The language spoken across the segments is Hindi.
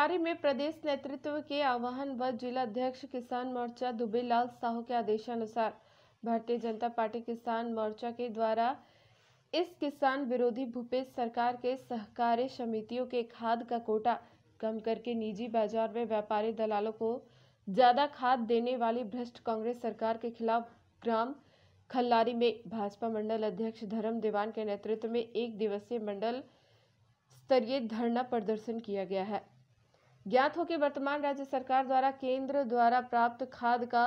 कार्य में प्रदेश नेतृत्व के आह्वान व जिला अध्यक्ष किसान मोर्चा दुबेलाल साहू के आदेशानुसार भारतीय जनता पार्टी किसान मोर्चा के द्वारा इस किसान विरोधी भूपेश सरकार के सहकारी समितियों के खाद का कोटा कम करके निजी बाजार में व्यापारी दलालों को ज्यादा खाद देने वाली भ्रष्ट कांग्रेस सरकार के खिलाफ ग्राम खल्लारी में भाजपा मंडल अध्यक्ष धर्म देवान के नेतृत्व में एक दिवसीय मंडल स्तरीय धरना प्रदर्शन किया गया है ज्ञात हो कि वर्तमान राज्य सरकार द्वारा केंद्र द्वारा प्राप्त खाद का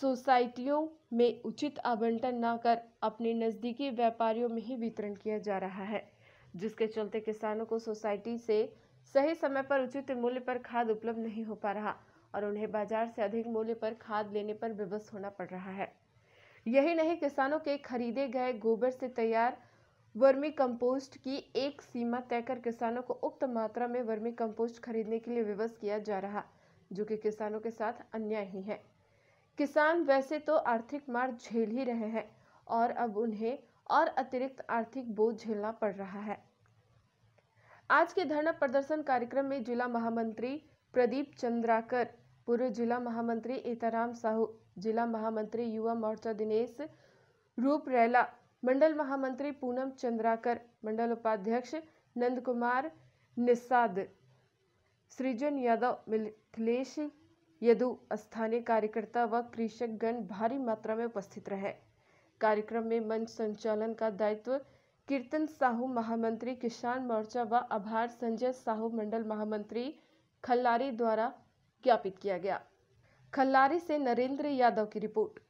सोसाइटियों में उचित आवंटन न कर अपने नज़दीकी व्यापारियों में ही वितरण किया जा रहा है जिसके चलते किसानों को सोसाइटी से सही समय पर उचित मूल्य पर खाद उपलब्ध नहीं हो पा रहा और उन्हें बाजार से अधिक मूल्य पर खाद लेने पर विवश होना पड़ रहा है यही नहीं किसानों के खरीदे गए गोबर से तैयार वर्मी कंपोस्ट की एक सीमा तय कर किसानों को उक्त मात्रा में वर्मी कंपोस्ट खरीदने के लिए विवश किया जा रहा जो कि किसानों के साथ अन्याय ही है किसान वैसे तो आर्थिक मार झेल ही रहे हैं और अब उन्हें और अतिरिक्त आर्थिक बोझ झेलना पड़ रहा है आज के धरना प्रदर्शन कार्यक्रम में जिला महामंत्री प्रदीप चंद्राकर पूर्व जिला महामंत्री एताराम साहू जिला महामंत्री युवा मोर्चा दिनेश रूप रैला मंडल महामंत्री पूनम चंद्राकर मंडल उपाध्यक्ष नंद कुमार निषाद सृजन यादव मिथिलेश यदु स्थानीय कार्यकर्ता व कृषकगण भारी मात्रा में उपस्थित रहे कार्यक्रम में मंच संचालन का दायित्व कीर्तन साहू महामंत्री किसान मोर्चा व आभार संजय साहू मंडल महामंत्री खल्लारी द्वारा ज्ञापित किया गया खल्लारी से नरेंद्र यादव की रिपोर्ट